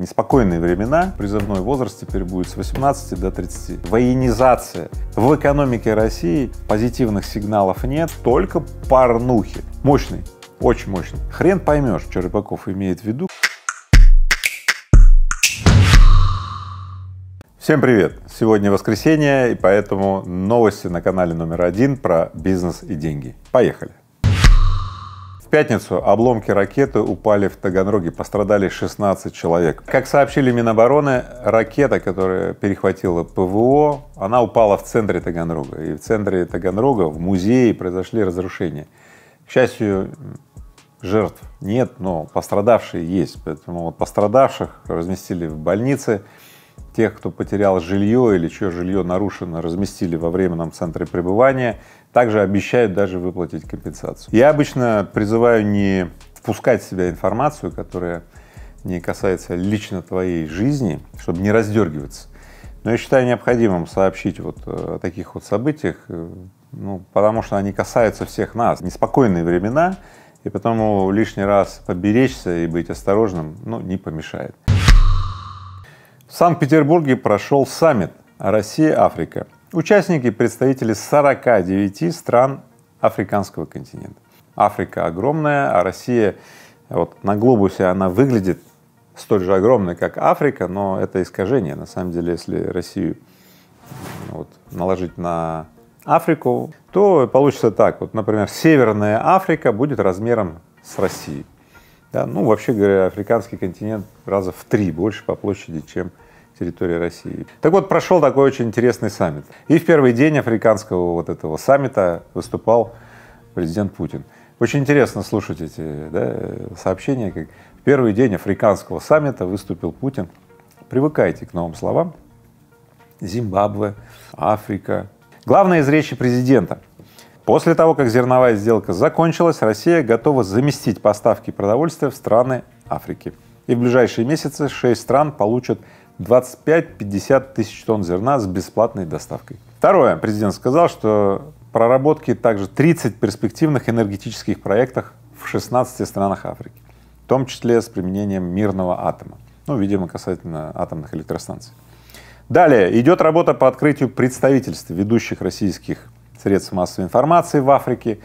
неспокойные времена. Призывной возраст теперь будет с 18 до 30. Военизация. В экономике России позитивных сигналов нет, только порнухи. Мощный, очень мощный. Хрен поймешь, что Рыбаков имеет в виду. Всем привет! Сегодня воскресенье, и поэтому новости на канале номер один про бизнес и деньги. Поехали! пятницу обломки ракеты упали в Таганроге, пострадали 16 человек. Как сообщили Минобороны, ракета, которая перехватила ПВО, она упала в центре Таганрога. И в центре Таганрога, в музее, произошли разрушения. К счастью, жертв нет, но пострадавшие есть. Поэтому вот пострадавших разместили в больнице. Тех, кто потерял жилье или чье жилье нарушено, разместили во временном центре пребывания – также обещают даже выплатить компенсацию. Я обычно призываю не впускать в себя информацию, которая не касается лично твоей жизни, чтобы не раздергиваться. Но я считаю необходимым сообщить вот э, о таких вот событиях, э, ну, потому что они касаются всех нас. Неспокойные времена, и потому лишний раз поберечься и быть осторожным, ну, не помешает. В Санкт-Петербурге прошел саммит «Россия-Африка», Участники – представители 49 стран африканского континента. Африка огромная, а Россия вот на глобусе она выглядит столь же огромной, как Африка, но это искажение. На самом деле, если Россию ну, вот, наложить на Африку, то получится так. Вот, например, Северная Африка будет размером с Россией. Да, ну, вообще говоря, африканский континент раза в три больше по площади, чем территории России. Так вот, прошел такой очень интересный саммит. И в первый день африканского вот этого саммита выступал президент Путин. Очень интересно слушать эти да, сообщения, как в первый день африканского саммита выступил Путин. Привыкайте к новым словам. Зимбабве, Африка. Главное из речи президента. После того, как зерновая сделка закончилась, Россия готова заместить поставки продовольствия в страны Африки. И в ближайшие месяцы шесть стран получат 25-50 тысяч тонн зерна с бесплатной доставкой. Второе. Президент сказал, что проработки также 30 перспективных энергетических проектов в 16 странах Африки, в том числе с применением мирного атома. Ну, видимо, касательно атомных электростанций. Далее идет работа по открытию представительств ведущих российских средств массовой информации в Африке,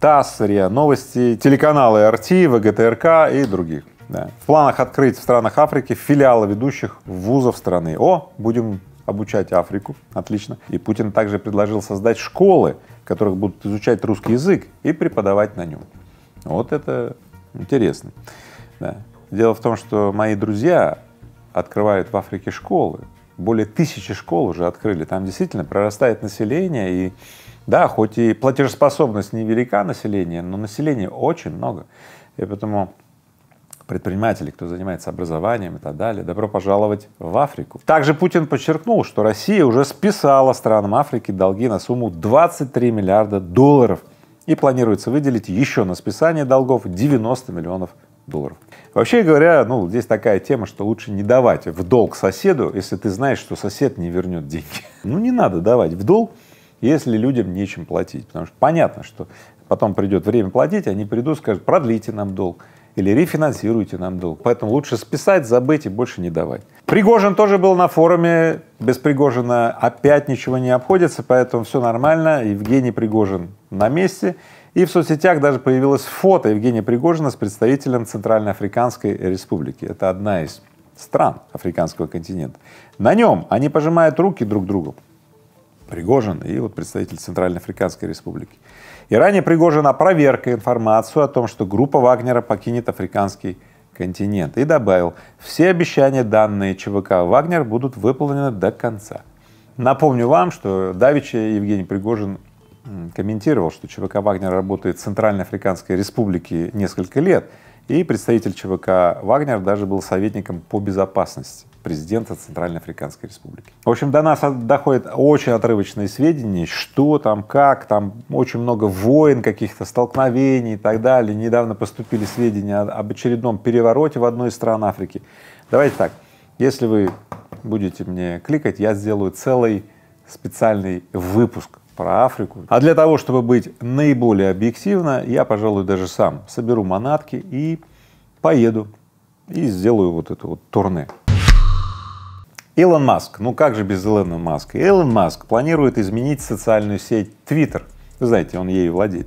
ТАСС, РИА Новости, телеканалы РТ, ВГТРК и других. Да. В планах открыть в странах Африки филиалы ведущих вузов страны. О, будем обучать Африку. Отлично. И Путин также предложил создать школы, в которых будут изучать русский язык и преподавать на нем. Вот это интересно. Да. Дело в том, что мои друзья открывают в Африке школы. Более тысячи школ уже открыли. Там действительно прорастает население. И да, хоть и платежеспособность невелика населения, но населения очень много. И поэтому Предприниматели, кто занимается образованием и так далее. Добро пожаловать в Африку. Также Путин подчеркнул, что Россия уже списала странам Африки долги на сумму 23 миллиарда долларов и планируется выделить еще на списание долгов 90 миллионов долларов. Вообще говоря, ну, здесь такая тема, что лучше не давать в долг соседу, если ты знаешь, что сосед не вернет деньги. Ну, не надо давать в долг, если людям нечем платить. Потому что понятно, что потом придет время платить, они придут, и скажут, продлите нам долг или рефинансируйте нам долг. Поэтому лучше списать, забыть и больше не давать. Пригожин тоже был на форуме, без Пригожина опять ничего не обходится, поэтому все нормально, Евгений Пригожин на месте. И в соцсетях даже появилось фото Евгения Пригожина с представителем Центральноафриканской республики. Это одна из стран африканского континента. На нем они пожимают руки друг другу. Пригожин и вот представитель Центральной Африканской Республики. И ранее Пригожин опроверг информацию о том, что группа Вагнера покинет африканский континент. И добавил, все обещания, данные ЧВК «Вагнер» будут выполнены до конца. Напомню вам, что Давича Евгений Пригожин комментировал, что ЧВК «Вагнер» работает в Центральной Африканской Республике несколько лет, и представитель ЧВК Вагнер даже был советником по безопасности президента Центральноафриканской Республики. В общем, до нас доходят очень отрывочные сведения, что там, как, там очень много войн, каких-то столкновений и так далее. Недавно поступили сведения об очередном перевороте в одной из стран Африки. Давайте так, если вы будете мне кликать, я сделаю целый специальный выпуск про Африку. А для того, чтобы быть наиболее объективно, я, пожалуй, даже сам соберу манатки и поеду и сделаю вот это вот турне. Илон Маск. Ну как же без Илона Маска? Илон Маск планирует изменить социальную сеть Twitter. Вы знаете, он ей владеет.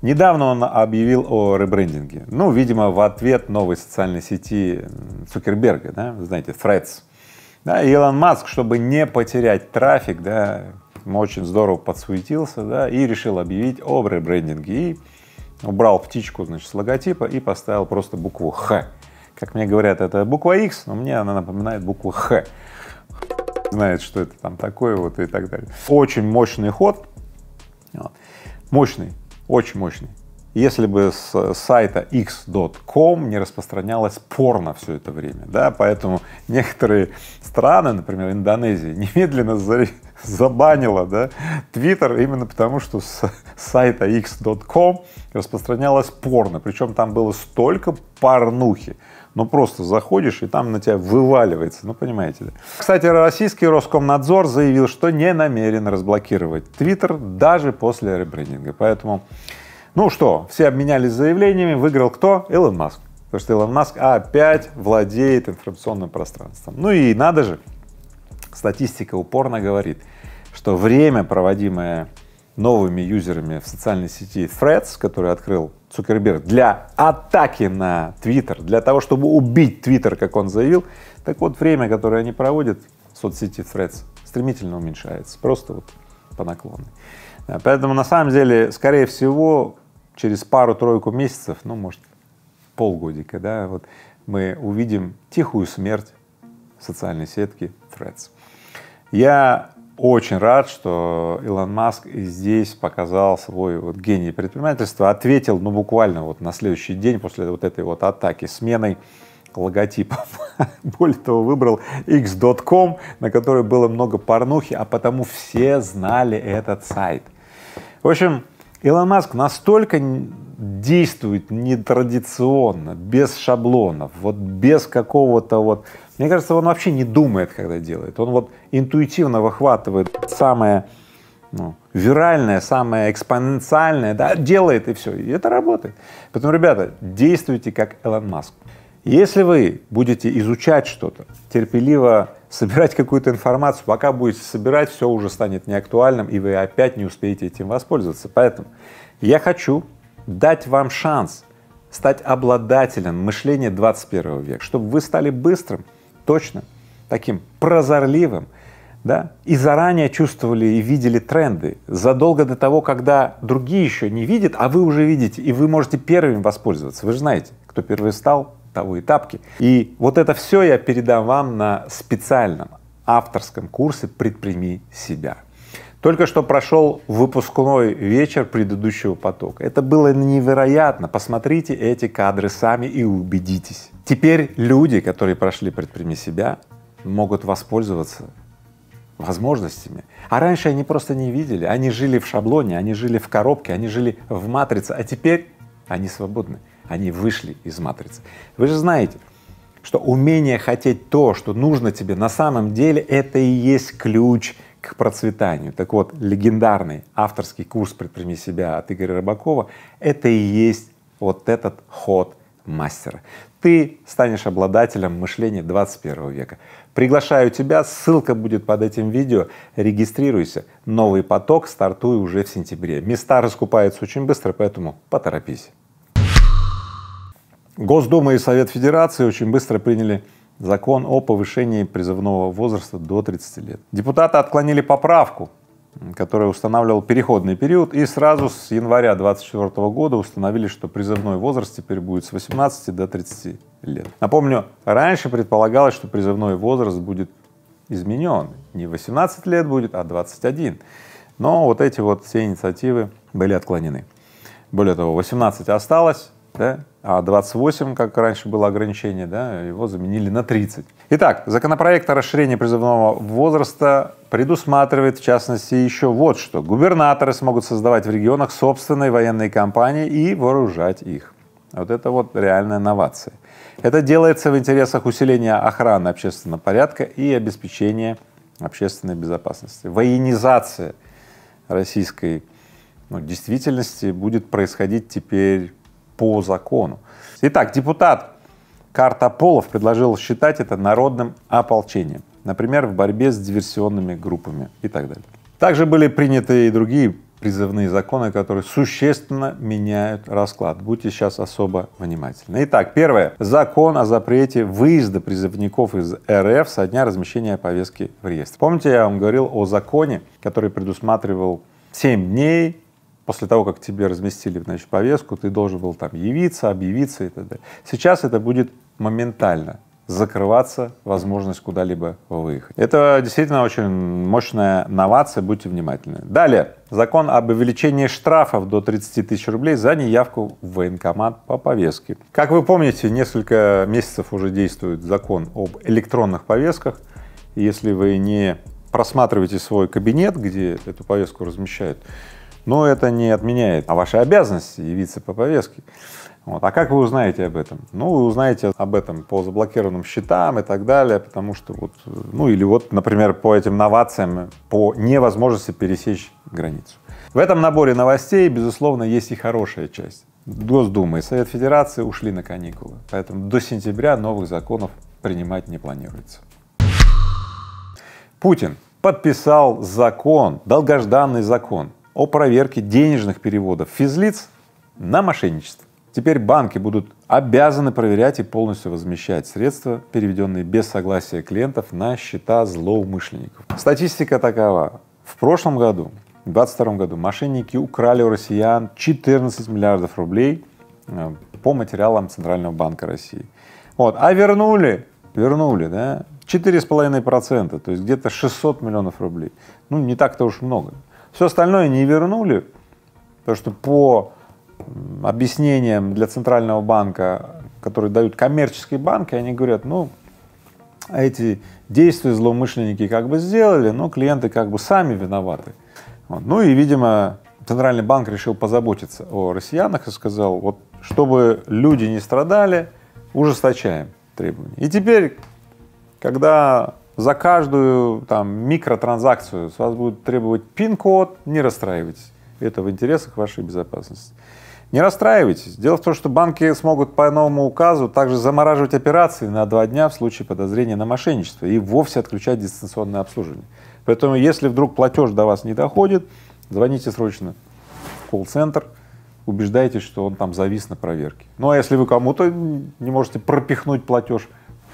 Недавно он объявил о ребрендинге. Ну, видимо, в ответ новой социальной сети Цукерберга, да, знаете, Threads. Да, Илон Маск, чтобы не потерять трафик, да, очень здорово подсуетился, да, и решил объявить об ребрендинге. И убрал птичку, значит, с логотипа и поставил просто букву «Х». Как мне говорят, это буква X, но мне она напоминает букву «Х». Знает, что это там такое вот и так далее. Очень мощный ход. Вот. Мощный, очень мощный. Если бы с сайта x.com не распространялось порно все это время, да, поэтому некоторые страны, например, Индонезия, немедленно зарегистрировали забанила, да, Twitter именно потому, что с сайта x.com распространялось порно, причем там было столько порнухи, ну просто заходишь и там на тебя вываливается, ну понимаете. Да? Кстати, российский Роскомнадзор заявил, что не намерен разблокировать Twitter даже после ребрендинга, поэтому, ну что, все обменялись заявлениями, выиграл кто? Илон Маск. Потому что Илон Маск опять владеет информационным пространством. Ну и надо же, статистика упорно говорит, что время, проводимое новыми юзерами в социальной сети Threads, который открыл Цукерберг для атаки на Твиттер, для того, чтобы убить Твиттер, как он заявил, так вот время, которое они проводят в соцсети Threads, стремительно уменьшается, просто вот по наклонной. Поэтому на самом деле, скорее всего, через пару-тройку месяцев, ну, может, полгодика, да, вот мы увидим тихую смерть социальной сетки Threads. Я очень рад, что Илон Маск и здесь показал свой вот гений предпринимательства, ответил, ну, буквально вот на следующий день после вот этой вот атаки сменой логотипов. Более того, выбрал x.com, на которой было много порнухи, а потому все знали этот сайт. В общем, Илон Маск настолько действует нетрадиционно, без шаблонов, вот без какого-то вот мне кажется, он вообще не думает, когда делает. Он вот интуитивно выхватывает самое ну, виральное, самое экспоненциальное, да, делает и все. И это работает. Поэтому, ребята, действуйте как Элон Маск. Если вы будете изучать что-то, терпеливо собирать какую-то информацию, пока будете собирать, все уже станет неактуальным, и вы опять не успеете этим воспользоваться. Поэтому я хочу дать вам шанс стать обладателем мышления 21 века, чтобы вы стали быстрым, точным, таким прозорливым, да, и заранее чувствовали и видели тренды задолго до того, когда другие еще не видят, а вы уже видите, и вы можете первыми воспользоваться. Вы же знаете, кто первый стал того и тапки. И вот это все я передам вам на специальном авторском курсе «Предприми себя». Только что прошел выпускной вечер предыдущего потока. Это было невероятно. Посмотрите эти кадры сами и убедитесь. Теперь люди, которые прошли «Предприми себя», могут воспользоваться возможностями. А раньше они просто не видели, они жили в шаблоне, они жили в коробке, они жили в матрице, а теперь они свободны, они вышли из матрицы. Вы же знаете, что умение хотеть то, что нужно тебе на самом деле, это и есть ключ к процветанию. Так вот, легендарный авторский курс «Предприми себя» от Игоря Рыбакова — это и есть вот этот ход мастера ты станешь обладателем мышления 21 века. Приглашаю тебя, ссылка будет под этим видео, регистрируйся. Новый поток стартует уже в сентябре. Места раскупаются очень быстро, поэтому поторопись. Госдума и Совет Федерации очень быстро приняли закон о повышении призывного возраста до 30 лет. Депутаты отклонили поправку, который устанавливал переходный период, и сразу с января 2024 года установили, что призывной возраст теперь будет с 18 до 30 лет. Напомню, раньше предполагалось, что призывной возраст будет изменен. Не 18 лет будет, а 21. Но вот эти вот все инициативы были отклонены. Более того, 18 осталось, да? а 28, как раньше было ограничение, да, его заменили на 30. Итак, законопроект о расширении призывного возраста предусматривает, в частности, еще вот что. Губернаторы смогут создавать в регионах собственные военные компании и вооружать их. Вот это вот реальная новация. Это делается в интересах усиления охраны общественного порядка и обеспечения общественной безопасности. Военизация российской ну, действительности будет происходить теперь по закону. Итак, депутат Картополов предложил считать это народным ополчением, например, в борьбе с диверсионными группами и так далее. Также были приняты и другие призывные законы, которые существенно меняют расклад. Будьте сейчас особо внимательны. Итак, первое. Закон о запрете выезда призывников из РФ со дня размещения повестки в реестр. Помните, я вам говорил о законе, который предусматривал 7 дней после того, как тебе разместили значит, повестку, ты должен был там явиться, объявиться и так далее. Сейчас это будет моментально закрываться возможность куда-либо выехать. Это действительно очень мощная новация, будьте внимательны. Далее, закон об увеличении штрафов до 30 тысяч рублей за неявку в военкомат по повестке. Как вы помните, несколько месяцев уже действует закон об электронных повестках. Если вы не просматриваете свой кабинет, где эту повестку размещают, но это не отменяет а ваша обязанность явиться по повестке. Вот. А как вы узнаете об этом? Ну, вы узнаете об этом по заблокированным счетам и так далее, потому что вот, ну или вот, например, по этим новациям, по невозможности пересечь границу. В этом наборе новостей, безусловно, есть и хорошая часть. Госдума и Совет Федерации ушли на каникулы, поэтому до сентября новых законов принимать не планируется. Путин подписал закон, долгожданный закон о проверке денежных переводов физлиц на мошенничество. Теперь банки будут обязаны проверять и полностью возмещать средства, переведенные без согласия клиентов на счета злоумышленников. Статистика такова. В прошлом году, в 2022 году, мошенники украли у россиян 14 миллиардов рублей э, по материалам Центрального банка России. Вот. А вернули, вернули, да, 4,5%, то есть где-то 600 миллионов рублей. Ну, не так-то уж много. Все остальное не вернули, потому что по объяснениям для Центрального банка, которые дают коммерческие банки, они говорят, ну, эти действия злоумышленники как бы сделали, но клиенты как бы сами виноваты. Вот. Ну и, видимо, Центральный банк решил позаботиться о россиянах и сказал, вот чтобы люди не страдали, ужесточаем требования. И теперь, когда за каждую там, микротранзакцию с вас будут требовать пин-код, не расстраивайтесь. Это в интересах вашей безопасности. Не расстраивайтесь. Дело в том, что банки смогут по новому указу также замораживать операции на два дня в случае подозрения на мошенничество и вовсе отключать дистанционное обслуживание. Поэтому, если вдруг платеж до вас не доходит, звоните срочно в колл-центр, убеждайтесь, что он там завис на проверке. Ну а если вы кому-то не можете пропихнуть платеж,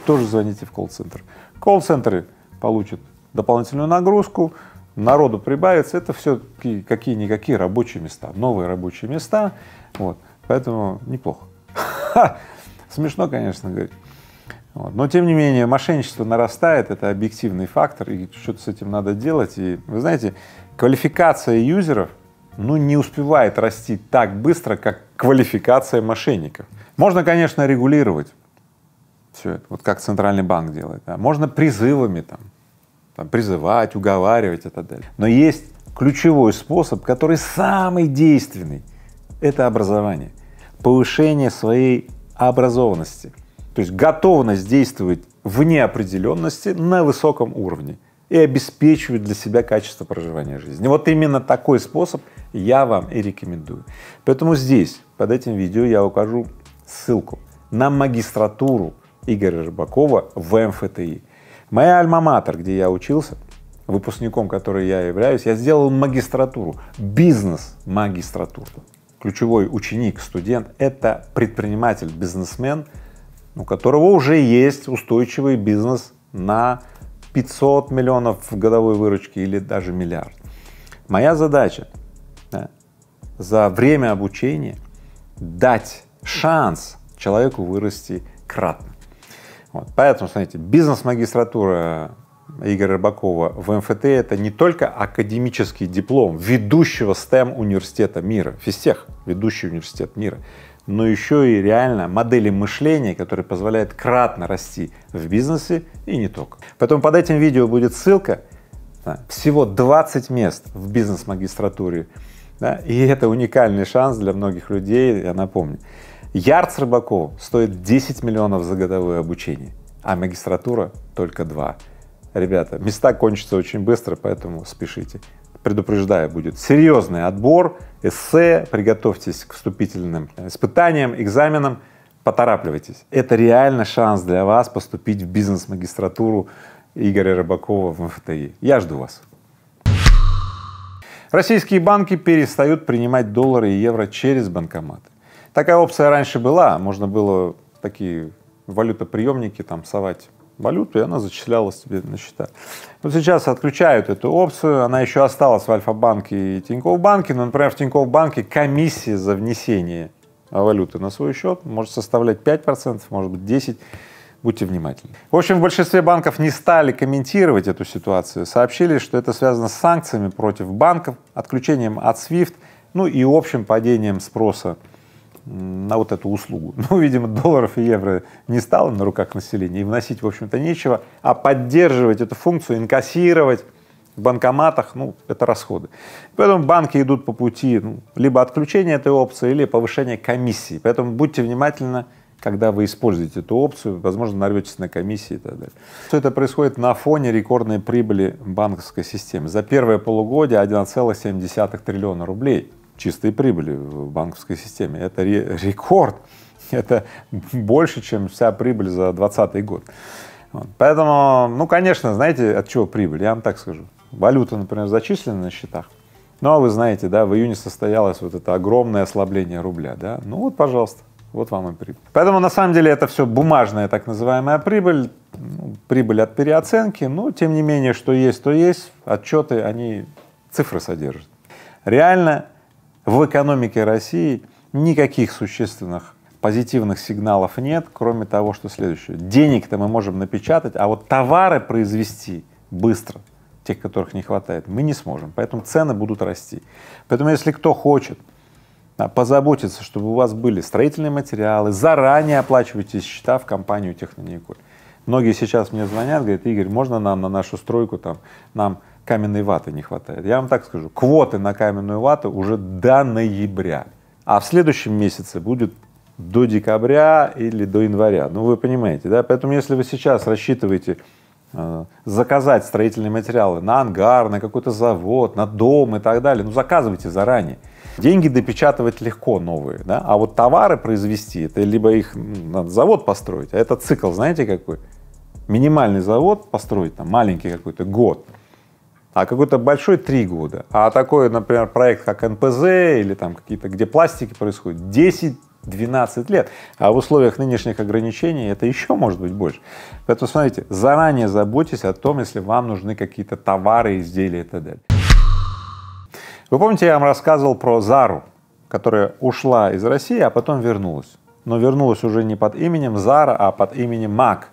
тоже звоните в колл-центр колл-центры получат дополнительную нагрузку, народу прибавится, это все-таки какие-никакие рабочие места, новые рабочие места, вот, поэтому неплохо. Смешно, конечно, говорить. Но, тем не менее, мошенничество нарастает, это объективный фактор, и что-то с этим надо делать. И, вы знаете, квалификация юзеров, ну, не успевает расти так быстро, как квалификация мошенников. Можно, конечно, регулировать, все это, вот как центральный банк делает. Да. Можно призывами там, там призывать, уговаривать и так далее. Но есть ключевой способ, который самый действенный — это образование, повышение своей образованности, то есть готовность действовать в неопределенности на высоком уровне и обеспечивать для себя качество проживания жизни. Вот именно такой способ я вам и рекомендую. Поэтому здесь, под этим видео, я укажу ссылку на магистратуру Игоря Рыбакова в МФТИ. Моя альма-матер, где я учился, выпускником который я являюсь, я сделал магистратуру, бизнес-магистратуру. Ключевой ученик, студент — это предприниматель, бизнесмен, у которого уже есть устойчивый бизнес на 500 миллионов в годовой выручке или даже миллиард. Моя задача да, за время обучения дать шанс человеку вырасти кратно. Вот. Поэтому, смотрите, бизнес-магистратура Игоря Рыбакова в МФТ — это не только академический диплом ведущего STEM университета мира, физтех, ведущий университет мира, но еще и реально модели мышления, которые позволяют кратно расти в бизнесе и не только. Поэтому под этим видео будет ссылка, да, всего 20 мест в бизнес-магистратуре, да, и это уникальный шанс для многих людей, я напомню. Ярд с Рыбаковым стоит 10 миллионов за годовое обучение, а магистратура только 2. Ребята, места кончатся очень быстро, поэтому спешите. Предупреждаю, будет серьезный отбор, эссе, приготовьтесь к вступительным испытаниям, экзаменам, поторапливайтесь. Это реально шанс для вас поступить в бизнес-магистратуру Игоря Рыбакова в МФТИ. Я жду вас. Российские банки перестают принимать доллары и евро через банкоматы. Такая опция раньше была, можно было такие валютоприемники там совать валюту, и она зачислялась тебе на счета. Но сейчас отключают эту опцию, она еще осталась в Альфа-банке и Тинькофф банке, но, например, в Тинькофф банке комиссия за внесение валюты на свой счет может составлять 5%, может быть 10%. Будьте внимательны. В общем, в большинстве банков не стали комментировать эту ситуацию. Сообщили, что это связано с санкциями против банков, отключением от SWIFT, ну и общим падением спроса на вот эту услугу. Ну, видимо, долларов и евро не стало на руках населения, и вносить, в общем-то, нечего, а поддерживать эту функцию, инкассировать в банкоматах, ну, это расходы. Поэтому банки идут по пути ну, либо отключения этой опции, или повышения комиссии. Поэтому будьте внимательны, когда вы используете эту опцию, возможно, нарветесь на комиссии и так далее. Все это происходит на фоне рекордной прибыли банковской системы. За первое полугодие 1,7 триллиона рублей – чистой прибыли в банковской системе. Это ре- рекорд, это больше, чем вся прибыль за 2020 год. Вот. Поэтому, ну, конечно, знаете, от чего прибыль, я вам так скажу. Валюта, например, зачислена на счетах, ну, а вы знаете, да, в июне состоялось вот это огромное ослабление рубля, да, ну вот, пожалуйста, вот вам и прибыль. Поэтому, на самом деле, это все бумажная так называемая прибыль, ну, прибыль от переоценки, но, тем не менее, что есть, то есть, отчеты, они цифры содержат. Реально в экономике России никаких существенных позитивных сигналов нет, кроме того, что следующее. Денег-то мы можем напечатать, а вот товары произвести быстро, тех, которых не хватает, мы не сможем. Поэтому цены будут расти. Поэтому если кто хочет а, позаботиться, чтобы у вас были строительные материалы, заранее оплачивайте счета в компанию Технониколь. Многие сейчас мне звонят, говорят, Игорь, можно нам на нашу стройку, там, нам каменной ваты не хватает. Я вам так скажу, квоты на каменную вату уже до ноября, а в следующем месяце будет до декабря или до января. Ну, вы понимаете, да? Поэтому, если вы сейчас рассчитываете э, заказать строительные материалы на ангар, на какой-то завод, на дом и так далее, ну, заказывайте заранее. Деньги допечатывать легко новые, да? а вот товары произвести, это либо их надо завод построить, а это цикл, знаете какой? Минимальный завод построить, там, маленький какой-то, год, а какой-то большой три года. А такой, например, проект, как НПЗ или там какие-то, где пластики происходят, 10-12 лет. А в условиях нынешних ограничений это еще может быть больше. Поэтому смотрите, заранее заботьтесь о том, если вам нужны какие-то товары, изделия и т.д. Вы помните, я вам рассказывал про Зару, которая ушла из России, а потом вернулась. Но вернулась уже не под именем Зара, а под именем Мак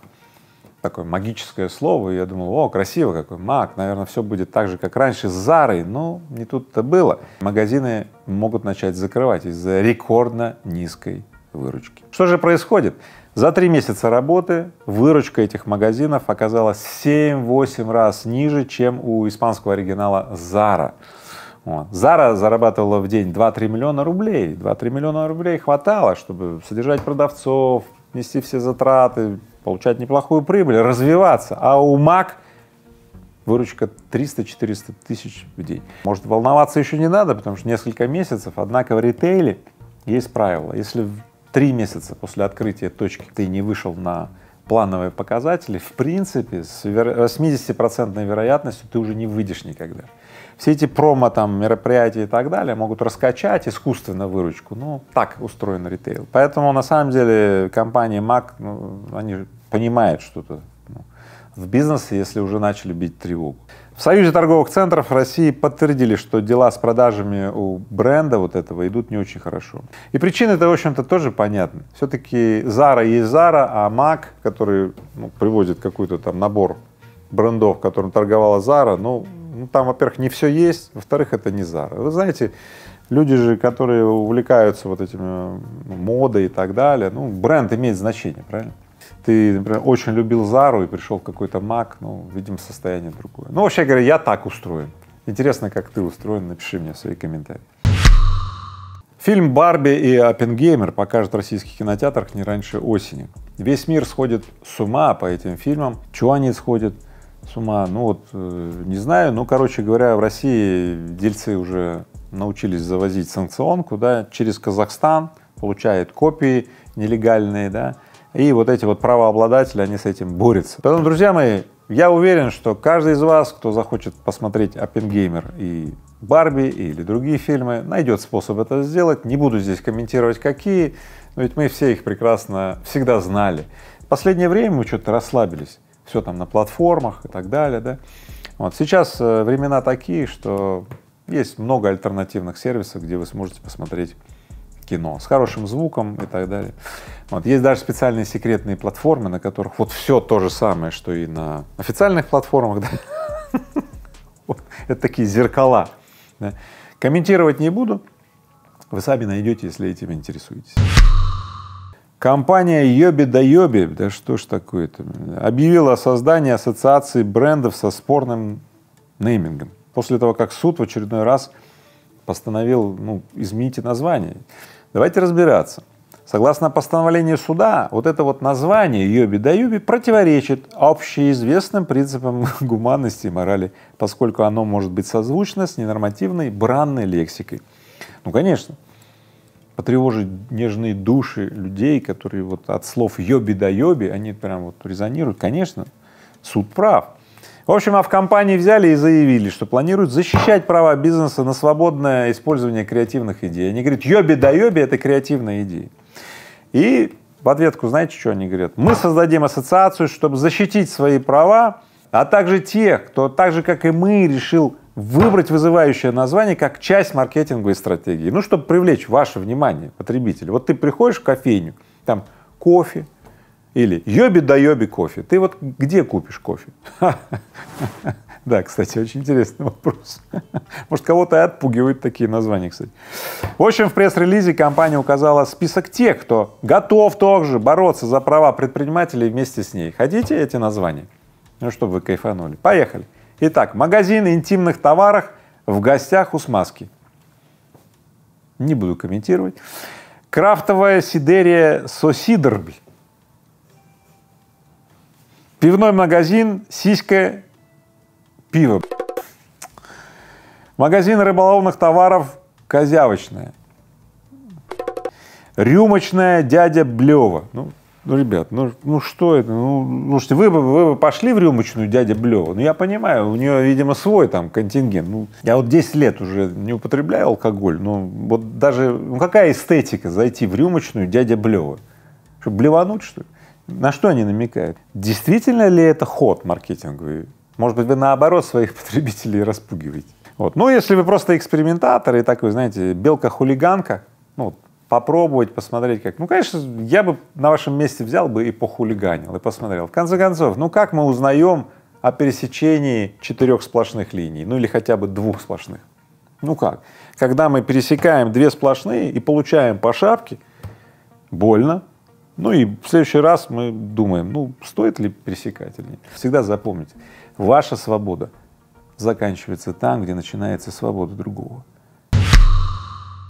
такое магическое слово, и я думал, о, красиво, какой маг, наверное, все будет так же, как раньше с Зарой, но не тут-то было. Магазины могут начать закрывать из-за рекордно низкой выручки. Что же происходит? За три месяца работы выручка этих магазинов оказалась 7-8 раз ниже, чем у испанского оригинала Зара. Вот. Зара зарабатывала в день 2-3 миллиона рублей. 2-3 миллиона рублей хватало, чтобы содержать продавцов, нести все затраты, получать неплохую прибыль, развиваться. А у МАК выручка 300-400 тысяч в день. Может, волноваться еще не надо, потому что несколько месяцев, однако в ритейле есть правило. Если в три месяца после открытия точки ты не вышел на плановые показатели, в принципе, с 80% вероятностью ты уже не выйдешь никогда все эти промо, там, мероприятия и так далее могут раскачать искусственно выручку. Ну, так устроен ритейл. Поэтому, на самом деле, компании Mac, ну, они понимают что-то ну, в бизнесе, если уже начали бить тревогу. В Союзе торговых центров России подтвердили, что дела с продажами у бренда вот этого идут не очень хорошо. И причины это, в общем-то, тоже понятны. Все-таки Zara есть Zara, а Mac, который ну, привозит какой-то там набор брендов, которым торговала Zara, ну, ну, там, во-первых, не все есть, во-вторых, это не Зара. Вы знаете, люди же, которые увлекаются вот этими ну, модой и так далее, ну, бренд имеет значение, правильно? Ты, например, очень любил Зару и пришел какой-то маг, ну, видимо, состояние другое. Ну, вообще говоря, я так устроен. Интересно, как ты устроен, напиши мне свои комментарии. Фильм «Барби» и «Оппенгеймер» покажут в российских кинотеатрах не раньше осени. Весь мир сходит с ума по этим фильмам. Чего они сходят? с ума. Ну вот, э, не знаю, но, короче говоря, в России дельцы уже научились завозить санкционку, да, через Казахстан, получают копии нелегальные, да, и вот эти вот правообладатели, они с этим борются. Поэтому, друзья мои, я уверен, что каждый из вас, кто захочет посмотреть «Оппенгеймер» и «Барби» или другие фильмы, найдет способ это сделать. Не буду здесь комментировать, какие, но ведь мы все их прекрасно всегда знали. В последнее время мы что-то расслабились все там на платформах и так далее, да. Вот сейчас э, времена такие, что есть много альтернативных сервисов, где вы сможете посмотреть кино с хорошим звуком и так далее. Вот. Есть даже специальные секретные платформы, на которых вот все то же самое, что и на официальных платформах. Да? Это такие зеркала. Комментировать не буду. Вы сами найдете, если этим интересуетесь. Компания Йоби да Йоби, да что ж такое-то, объявила о создании ассоциации брендов со спорным неймингом. После того, как суд в очередной раз постановил, ну, измените название. Давайте разбираться. Согласно постановлению суда, вот это вот название Йоби да Йоби противоречит общеизвестным принципам гуманности и морали, поскольку оно может быть созвучно с ненормативной бранной лексикой. Ну, конечно, потревожить нежные души людей, которые вот от слов «йоби до йоби», они прям вот резонируют. Конечно, суд прав. В общем, а в компании взяли и заявили, что планируют защищать права бизнеса на свободное использование креативных идей. Они говорят, йоби да йоби — это креативная идея. И в ответку знаете, что они говорят? Мы создадим ассоциацию, чтобы защитить свои права, а также тех, кто так же, как и мы, решил выбрать вызывающее название как часть маркетинговой стратегии. Ну, чтобы привлечь ваше внимание, потребитель. Вот ты приходишь в кофейню, там кофе или йоби да йоби кофе. Ты вот где купишь кофе? Да, кстати, очень интересный вопрос. Может, кого-то и отпугивают такие названия, кстати. В общем, в пресс-релизе компания указала список тех, кто готов также бороться за права предпринимателей вместе с ней. Хотите эти названия? Ну, чтобы вы кайфанули. Поехали. Итак, магазин интимных товаров в гостях у смазки. Не буду комментировать. Крафтовая сидерия Сосидрбль. Пивной магазин «Сиська пиво». Магазин рыболовных товаров «Козявочная». Рюмочная дядя Блева. Ну, ну, ребят, ну, ну что это? Ну, слушайте, вы бы, вы бы пошли в рюмочную дядя Блева. Ну, я понимаю, у нее, видимо, свой там контингент. Ну, я вот 10 лет уже не употребляю алкоголь, но вот даже, ну, какая эстетика зайти в рюмочную дядя Блева? чтобы блевануть, что ли? На что они намекают? Действительно ли это ход маркетинговый? Может быть, вы наоборот своих потребителей распугиваете? Вот. Ну, если вы просто экспериментатор и такой, знаете, белка-хулиганка, ну, попробовать, посмотреть как. Ну, конечно, я бы на вашем месте взял бы и похулиганил, и посмотрел. В конце концов, ну как мы узнаем о пересечении четырех сплошных линий, ну или хотя бы двух сплошных? Ну как? Когда мы пересекаем две сплошные и получаем по шапке, больно, ну и в следующий раз мы думаем, ну стоит ли пересекать или нет. Всегда запомните, ваша свобода заканчивается там, где начинается свобода другого.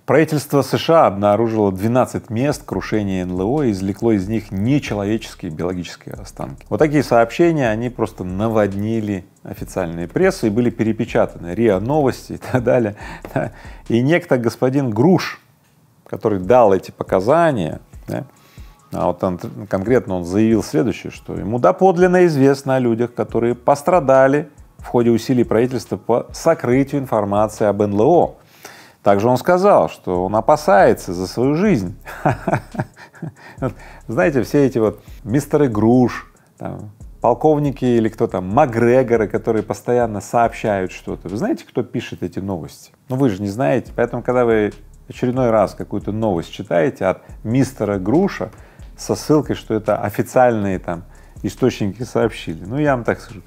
Правительство США обнаружило 12 мест крушения НЛО и извлекло из них нечеловеческие биологические останки. Вот такие сообщения, они просто наводнили официальные прессы и были перепечатаны. РИА Новости и так далее. И некто господин Груш, который дал эти показания, да, а вот он, конкретно он заявил следующее, что ему доподлинно известно о людях, которые пострадали в ходе усилий правительства по сокрытию информации об НЛО также он сказал, что он опасается за свою жизнь. Знаете, все эти вот мистеры Груш, там, полковники или кто там, Макгрегоры, которые постоянно сообщают что-то. Вы знаете, кто пишет эти новости? Ну, вы же не знаете, поэтому, когда вы очередной раз какую-то новость читаете от мистера Груша со ссылкой, что это официальные там источники сообщили, ну, я вам так скажу,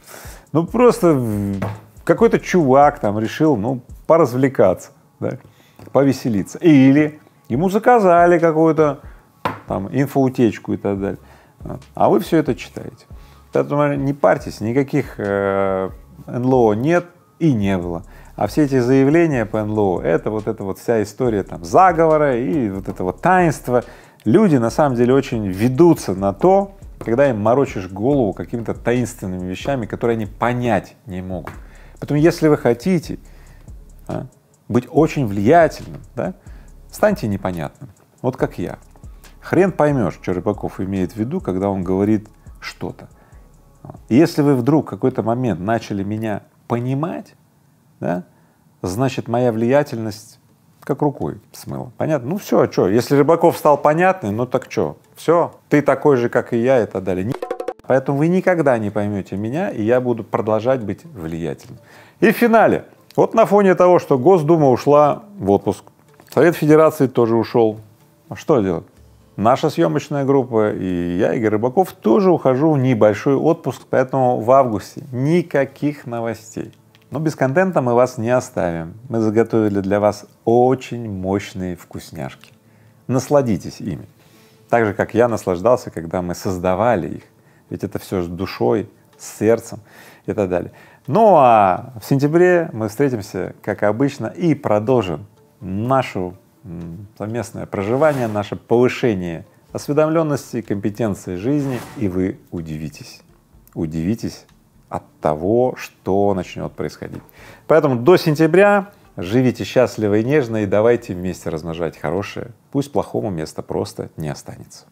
ну, просто какой-то чувак там решил, ну, поразвлекаться да, повеселиться. Или ему заказали какую-то там инфоутечку и так далее. А вы все это читаете. Поэтому не парьтесь, никаких э, НЛО нет и не было. А все эти заявления по НЛО, это вот эта вот вся история там заговора и вот этого таинства. Люди на самом деле очень ведутся на то, когда им морочишь голову какими-то таинственными вещами, которые они понять не могут. Поэтому если вы хотите а, быть очень влиятельным, да, станьте непонятным. Вот как я. Хрен поймешь, что Рыбаков имеет в виду, когда он говорит что-то. если вы вдруг в какой-то момент начали меня понимать, да, значит, моя влиятельность как рукой смыла. Понятно? Ну все, а что, если Рыбаков стал понятным, ну так что, все, ты такой же, как и я и так далее. Поэтому вы никогда не поймете меня, и я буду продолжать быть влиятельным. И в финале вот на фоне того, что Госдума ушла в отпуск, Совет Федерации тоже ушел. А что делать? Наша съемочная группа и я, Игорь Рыбаков, тоже ухожу в небольшой отпуск, поэтому в августе никаких новостей. Но без контента мы вас не оставим. Мы заготовили для вас очень мощные вкусняшки. Насладитесь ими. Так же, как я наслаждался, когда мы создавали их. Ведь это все с душой, с сердцем и так далее. Ну а в сентябре мы встретимся, как обычно, и продолжим нашу совместное проживание, наше повышение осведомленности, компетенции жизни, и вы удивитесь. Удивитесь от того, что начнет происходить. Поэтому до сентября живите счастливо и нежно, и давайте вместе размножать хорошее. Пусть плохому места просто не останется.